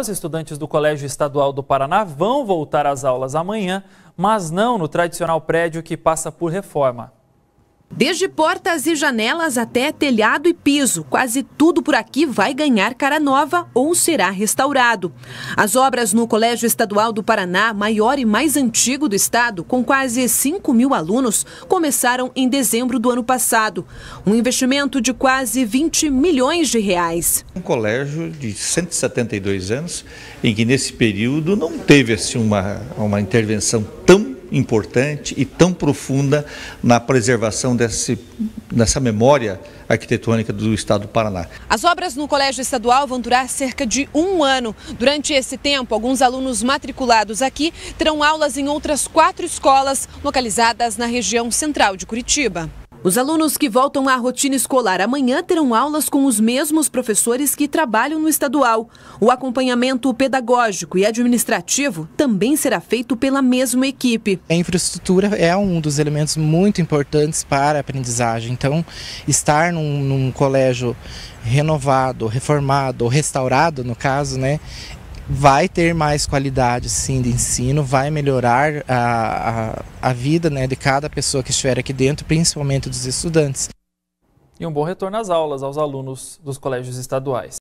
Os estudantes do Colégio Estadual do Paraná vão voltar às aulas amanhã, mas não no tradicional prédio que passa por reforma. Desde portas e janelas até telhado e piso, quase tudo por aqui vai ganhar cara nova ou será restaurado. As obras no Colégio Estadual do Paraná, maior e mais antigo do estado, com quase 5 mil alunos, começaram em dezembro do ano passado. Um investimento de quase 20 milhões de reais. Um colégio de 172 anos, em que nesse período não teve assim, uma, uma intervenção tão importante e tão profunda na preservação desse, dessa memória arquitetônica do Estado do Paraná. As obras no Colégio Estadual vão durar cerca de um ano. Durante esse tempo, alguns alunos matriculados aqui terão aulas em outras quatro escolas localizadas na região central de Curitiba. Os alunos que voltam à rotina escolar amanhã terão aulas com os mesmos professores que trabalham no estadual. O acompanhamento pedagógico e administrativo também será feito pela mesma equipe. A infraestrutura é um dos elementos muito importantes para a aprendizagem. Então, estar num, num colégio renovado, reformado, restaurado, no caso, né, vai ter mais qualidade sim de ensino, vai melhorar a, a, a vida né, de cada pessoa que estiver aqui dentro, principalmente dos estudantes. E um bom retorno às aulas aos alunos dos colégios estaduais.